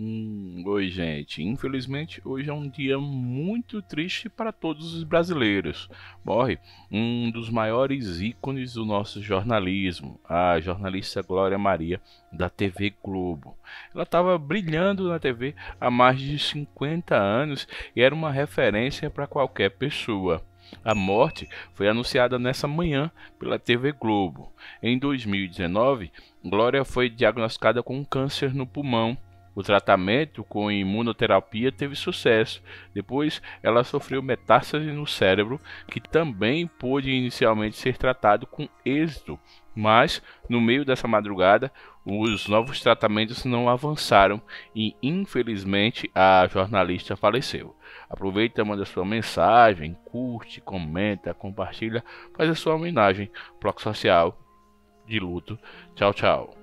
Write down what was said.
Hum, oi, gente. Infelizmente, hoje é um dia muito triste para todos os brasileiros. Morre um dos maiores ícones do nosso jornalismo, a jornalista Glória Maria, da TV Globo. Ela estava brilhando na TV há mais de 50 anos e era uma referência para qualquer pessoa. A morte foi anunciada nessa manhã pela TV Globo. Em 2019, Glória foi diagnosticada com câncer no pulmão o tratamento com imunoterapia teve sucesso. Depois, ela sofreu metástase no cérebro, que também pôde inicialmente ser tratado com êxito. Mas, no meio dessa madrugada, os novos tratamentos não avançaram e, infelizmente, a jornalista faleceu. Aproveita, manda sua mensagem, curte, comenta, compartilha, faz a sua homenagem. Bloco Social de Luto. Tchau, tchau.